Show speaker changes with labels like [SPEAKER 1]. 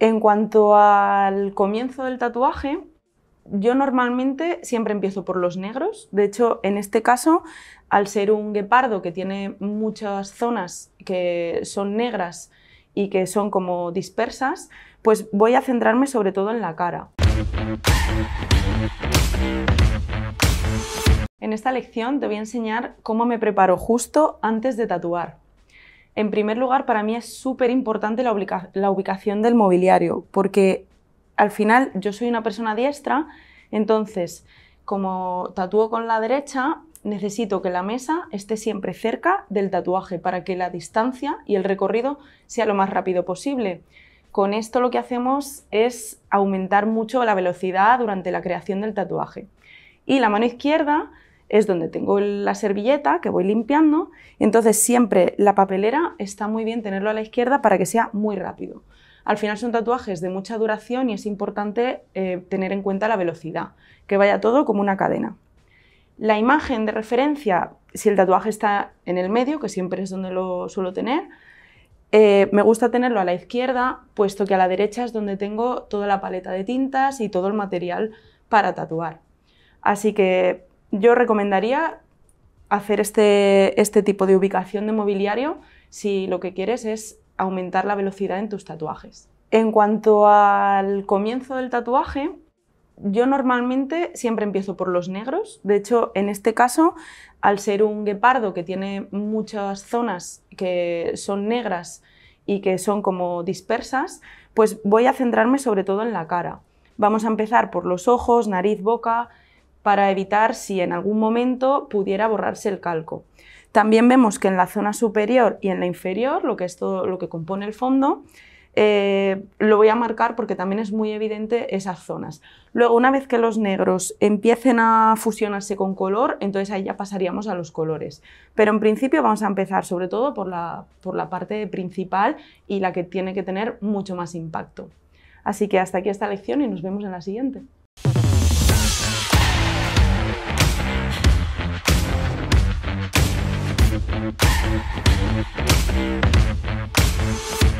[SPEAKER 1] En cuanto al comienzo del tatuaje, yo normalmente siempre empiezo por los negros. De hecho, en este caso, al ser un guepardo que tiene muchas zonas que son negras y que son como dispersas, pues voy a centrarme sobre todo en la cara. En esta lección te voy a enseñar cómo me preparo justo antes de tatuar. En primer lugar, para mí es súper importante la, ubicación del mobiliario, porque al final yo soy una persona diestra, entonces como tatúo con la derecha, necesito que la mesa esté siempre cerca del tatuaje para que la distancia y el recorrido sea lo más rápido posible. Con esto lo que hacemos es aumentar mucho la velocidad durante la creación del tatuaje. Y la mano izquierda es donde tengo la servilleta que voy limpiando. Entonces siempre la papelera está muy bien tenerlo a la izquierda para que sea muy rápido. Al final son tatuajes de mucha duración y es importante eh, tener en cuenta la velocidad, que vaya todo como una cadena. La imagen de referencia, si el tatuaje está en el medio, que siempre es donde lo suelo tener, eh, me gusta tenerlo a la izquierda, puesto que a la derecha es donde tengo toda la paleta de tintas y todo el material para tatuar. Así que yo recomendaría hacer este, este tipo de ubicación de mobiliario si lo que quieres es aumentar la velocidad en tus tatuajes. En cuanto al comienzo del tatuaje, yo normalmente siempre empiezo por los negros. De hecho, en este caso, al ser un guepardo que tiene muchas zonas que son negras y que son como dispersas, pues voy a centrarme sobre todo en la cara. Vamos a empezar por los ojos, nariz, boca, para evitar si en algún momento pudiera borrarse el calco. También vemos que en la zona superior y en la inferior, lo que es todo lo que compone el fondo, eh, lo voy a marcar porque también es muy evidente esas zonas. Luego, una vez que los negros empiecen a fusionarse con color, entonces ahí ya pasaríamos a los colores. Pero en principio vamos a empezar sobre todo por la, por la parte principal y la que tiene que tener mucho más impacto. Así que hasta aquí esta lección y nos vemos en la siguiente. We'll be